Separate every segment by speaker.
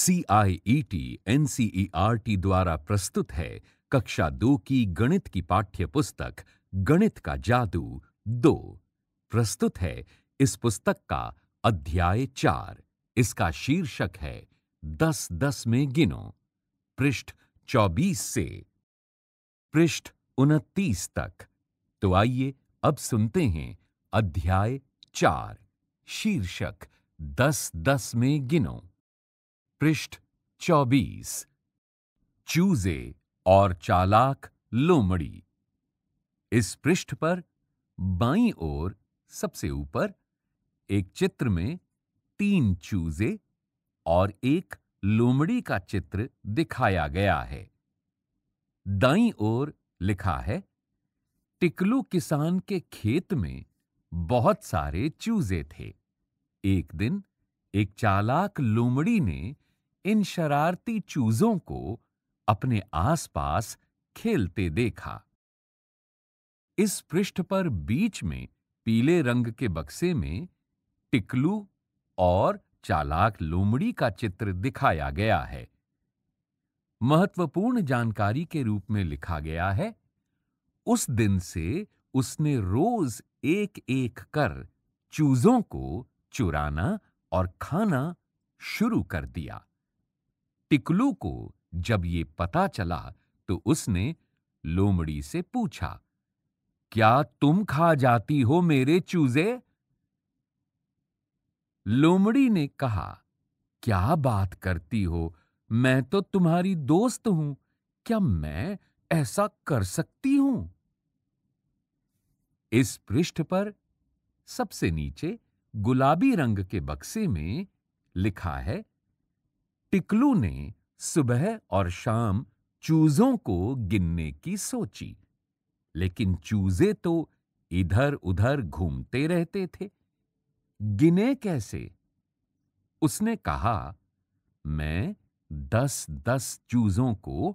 Speaker 1: C I E T N C E R T द्वारा प्रस्तुत है कक्षा दो की गणित की पाठ्य पुस्तक गणित का जादू दो प्रस्तुत है इस पुस्तक का अध्याय चार इसका शीर्षक है दस दस में गिनो पृष्ठ चौबीस से पृष्ठ उनतीस तक तो आइए अब सुनते हैं अध्याय चार शीर्षक दस दस में गिनो पृष्ठ चौबीस चूजे और चालाक लोमड़ी इस पृष्ठ पर बाई ओर सबसे ऊपर एक चित्र में तीन चूजे और एक लोमड़ी का चित्र दिखाया गया है दाई ओर लिखा है टिकलू किसान के खेत में बहुत सारे चूजे थे एक दिन एक चालाक लोमड़ी ने इन शरारती चूजों को अपने आसपास खेलते देखा इस पृष्ठ पर बीच में पीले रंग के बक्से में टिकलू और चालाक लोमड़ी का चित्र दिखाया गया है महत्वपूर्ण जानकारी के रूप में लिखा गया है उस दिन से उसने रोज एक एक कर चूजों को चुराना और खाना शुरू कर दिया टिकलू को जब ये पता चला तो उसने लोमड़ी से पूछा क्या तुम खा जाती हो मेरे चूजे लोमड़ी ने कहा क्या बात करती हो मैं तो तुम्हारी दोस्त हूं क्या मैं ऐसा कर सकती हूं इस पृष्ठ पर सबसे नीचे गुलाबी रंग के बक्से में लिखा है टिकलू ने सुबह और शाम चूजों को गिनने की सोची लेकिन चूजे तो इधर उधर घूमते रहते थे गिने कैसे उसने कहा मैं दस दस चूजों को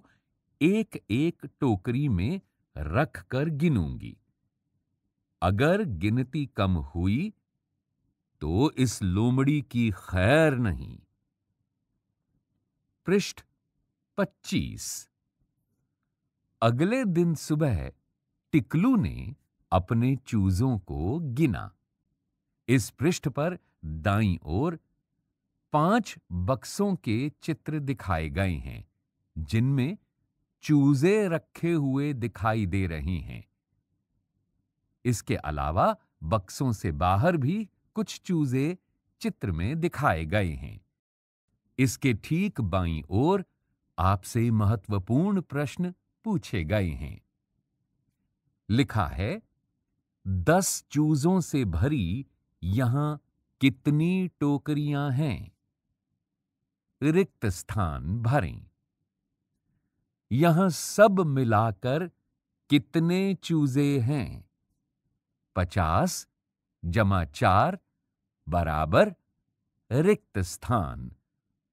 Speaker 1: एक एक टोकरी में रख कर गिनूंगी अगर गिनती कम हुई तो इस लोमड़ी की खैर नहीं पृष्ठ पच्चीस अगले दिन सुबह टिकलू ने अपने चूजों को गिना इस पृष्ठ पर दाई ओर पांच बक्सों के चित्र दिखाए गए हैं जिनमें चूजे रखे हुए दिखाई दे रहे हैं इसके अलावा बक्सों से बाहर भी कुछ चूजे चित्र में दिखाए गए हैं इसके ठीक बाई ओर आपसे महत्वपूर्ण प्रश्न पूछे गए हैं लिखा है दस चूजों से भरी यहां कितनी टोकरियां हैं रिक्त स्थान भरें यहां सब मिलाकर कितने चूजे हैं पचास जमा चार बराबर रिक्त स्थान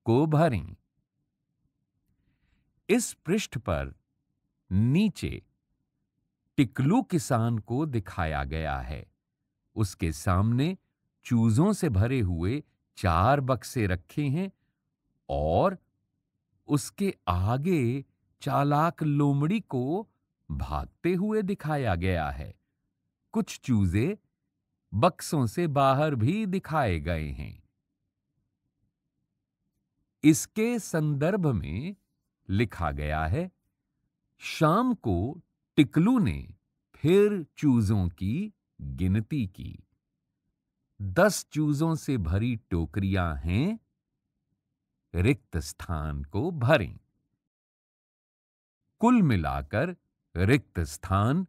Speaker 1: को भरें इस पृष्ठ पर नीचे टिकलू किसान को दिखाया गया है उसके सामने चूजों से भरे हुए चार बक्से रखे हैं और उसके आगे चालाक लोमड़ी को भागते हुए दिखाया गया है कुछ चूजे बक्सों से बाहर भी दिखाए गए हैं इसके संदर्भ में लिखा गया है शाम को टिकलू ने फिर चूजों की गिनती की दस चूजों से भरी टोकरियां हैं रिक्त स्थान को भरें कुल मिलाकर रिक्त स्थान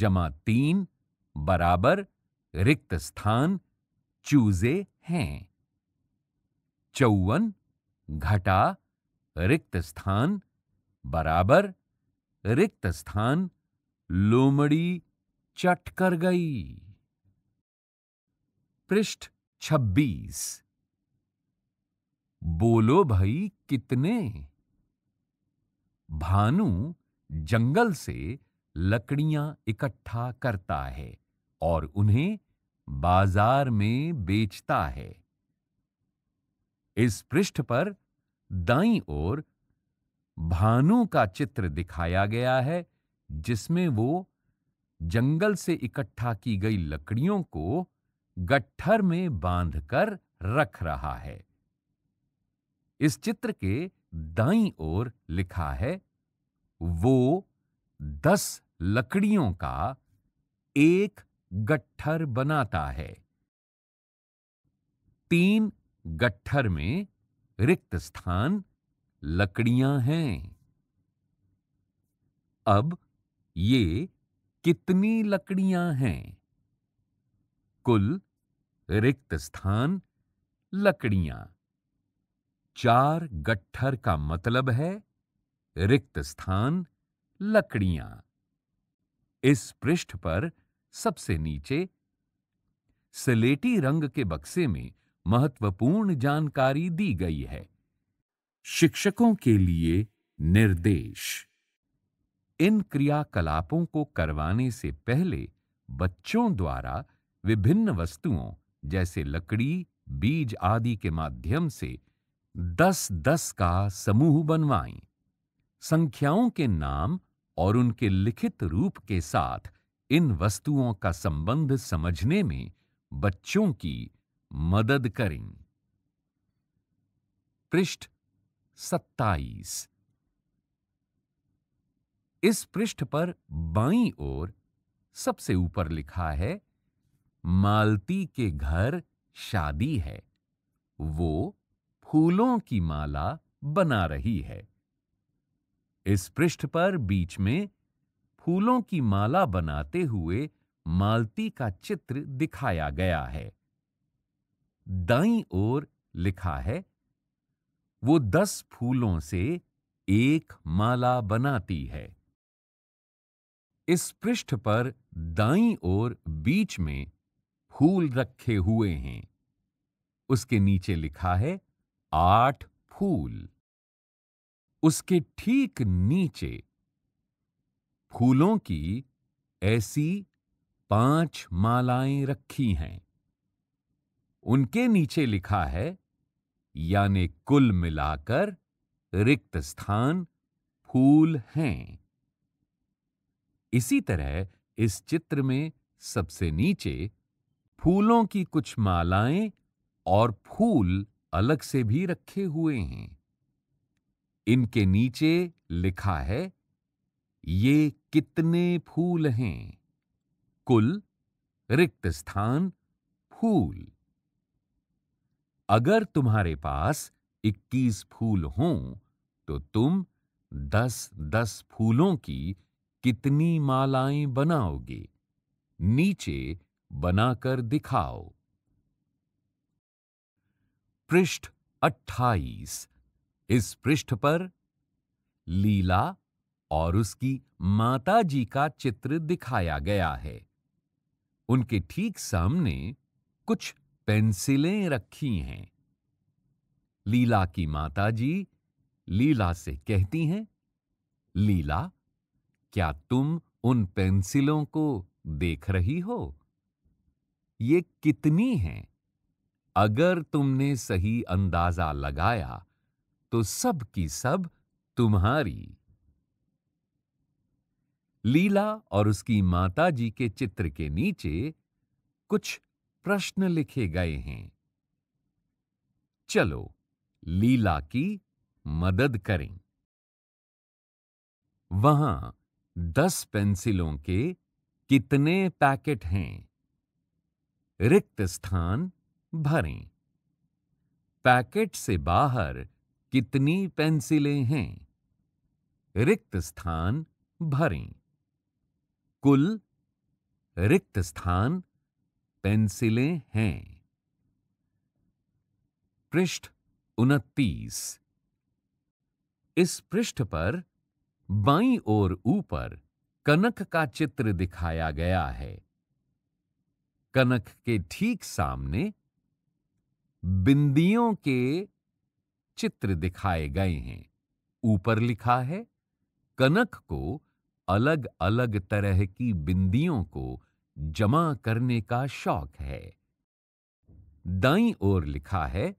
Speaker 1: जमा तीन बराबर रिक्त स्थान चूजे हैं चौवन घटा रिक्त स्थान बराबर रिक्त स्थान लोमड़ी चट कर गई पृष्ठ छब्बीस बोलो भाई कितने भानु जंगल से लकड़ियां इकट्ठा करता है और उन्हें बाजार में बेचता है इस पृष्ठ पर दाई ओर भानु का चित्र दिखाया गया है जिसमें वो जंगल से इकट्ठा की गई लकड़ियों को गट्ठर में बांधकर रख रहा है इस चित्र के दाई ओर लिखा है वो दस लकड़ियों का एक गट्ठर बनाता है तीन गठर में रिक्त स्थान लकड़ियां हैं अब ये कितनी लकड़ियां हैं कुल रिक्त स्थान लकड़ियां चार गट्ठर का मतलब है रिक्त स्थान लकड़ियां इस पृष्ठ पर सबसे नीचे सलेटी रंग के बक्से में महत्वपूर्ण जानकारी दी गई है शिक्षकों के लिए निर्देश इन क्रियाकलापों को करवाने से पहले बच्चों द्वारा विभिन्न वस्तुओं जैसे लकड़ी बीज आदि के माध्यम से दस दस का समूह बनवाएं संख्याओं के नाम और उनके लिखित रूप के साथ इन वस्तुओं का संबंध समझने में बच्चों की मदद करें पृष्ठ सत्ताईस इस पृष्ठ पर बाई ओर सबसे ऊपर लिखा है मालती के घर शादी है वो फूलों की माला बना रही है इस पृष्ठ पर बीच में फूलों की माला बनाते हुए मालती का चित्र दिखाया गया है दाई ओर लिखा है वो दस फूलों से एक माला बनाती है इस पृष्ठ पर दाई ओर बीच में फूल रखे हुए हैं उसके नीचे लिखा है आठ फूल उसके ठीक नीचे फूलों की ऐसी पांच मालाएं रखी हैं उनके नीचे लिखा है यानी कुल मिलाकर रिक्त स्थान फूल हैं इसी तरह इस चित्र में सबसे नीचे फूलों की कुछ मालाएं और फूल अलग से भी रखे हुए हैं इनके नीचे लिखा है ये कितने फूल हैं कुल रिक्त स्थान फूल अगर तुम्हारे पास 21 फूल हों तो तुम 10-10 फूलों की कितनी मालाएं बनाओगे नीचे बनाकर दिखाओ पृष्ठ 28 इस पृष्ठ पर लीला और उसकी माता जी का चित्र दिखाया गया है उनके ठीक सामने कुछ पेंसिलें रखी हैं लीला की माताजी लीला से कहती हैं लीला क्या तुम उन पेंसिलों को देख रही हो ये कितनी हैं अगर तुमने सही अंदाजा लगाया तो सब की सब तुम्हारी लीला और उसकी माताजी के चित्र के नीचे कुछ प्रश्न लिखे गए हैं चलो लीला की मदद करें वहां दस पेंसिलों के कितने पैकेट हैं रिक्त स्थान भरें पैकेट से बाहर कितनी पेंसिलें हैं रिक्त स्थान भरें कुल रिक्त स्थान पेंसिलें हैं पृष्ठ उनतीस इस पृष्ठ पर बाई और ऊपर कनक का चित्र दिखाया गया है कनक के ठीक सामने बिंदियों के चित्र दिखाए गए हैं ऊपर लिखा है कनक को अलग अलग तरह की बिंदियों को जमा करने का शौक है दाई ओर लिखा है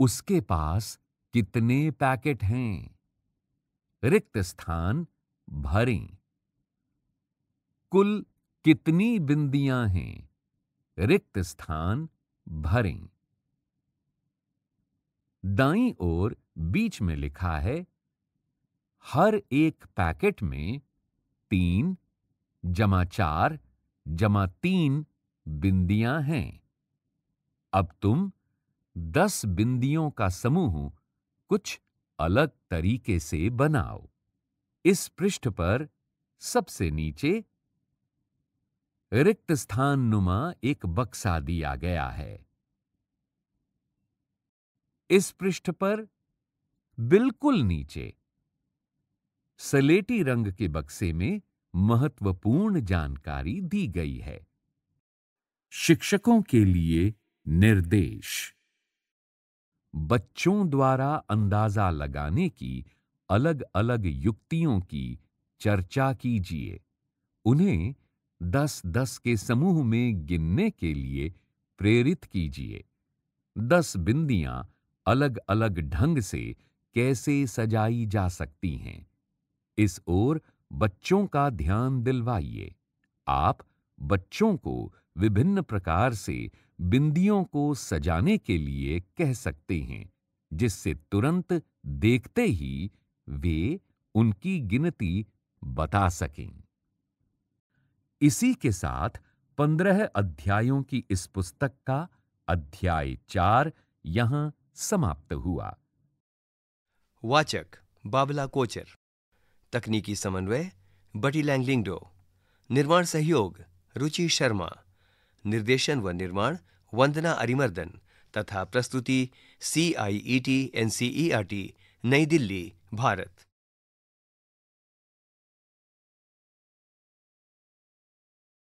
Speaker 1: उसके पास कितने पैकेट हैं रिक्त स्थान भरें कुल कितनी बिंदियां हैं रिक्त स्थान भरें दाई ओर बीच में लिखा है हर एक पैकेट में तीन जमा चार जमा तीन बिंदियां हैं अब तुम दस बिंदियों का समूह कुछ अलग तरीके से बनाओ इस पृष्ठ पर सबसे नीचे रिक्त स्थान नुमा एक बक्सा दिया गया है इस पृष्ठ पर बिल्कुल नीचे सलेटी रंग के बक्से में महत्वपूर्ण जानकारी दी गई है शिक्षकों के लिए निर्देश बच्चों द्वारा अंदाजा लगाने की अलग अलग युक्तियों की चर्चा कीजिए उन्हें दस दस के समूह में गिनने के लिए प्रेरित कीजिए दस बिंदियां अलग अलग ढंग से कैसे सजाई जा सकती हैं इस ओर बच्चों का ध्यान दिलवाइए आप बच्चों को विभिन्न प्रकार से बिंदियों को सजाने के लिए कह सकते हैं जिससे तुरंत देखते ही वे उनकी गिनती बता सकें इसी के साथ पंद्रह अध्यायों की इस पुस्तक का अध्याय चार यहां समाप्त हुआ वाचक बाबला कोचर तकनीकी समन्वय बटी लैंगलिंगडो निर्माण सहयोग रुचि शर्मा निर्देशन व निर्माण वंदना अरिमर्दन तथा प्रस्तुति C I E T N C E R T New Delhi Bharat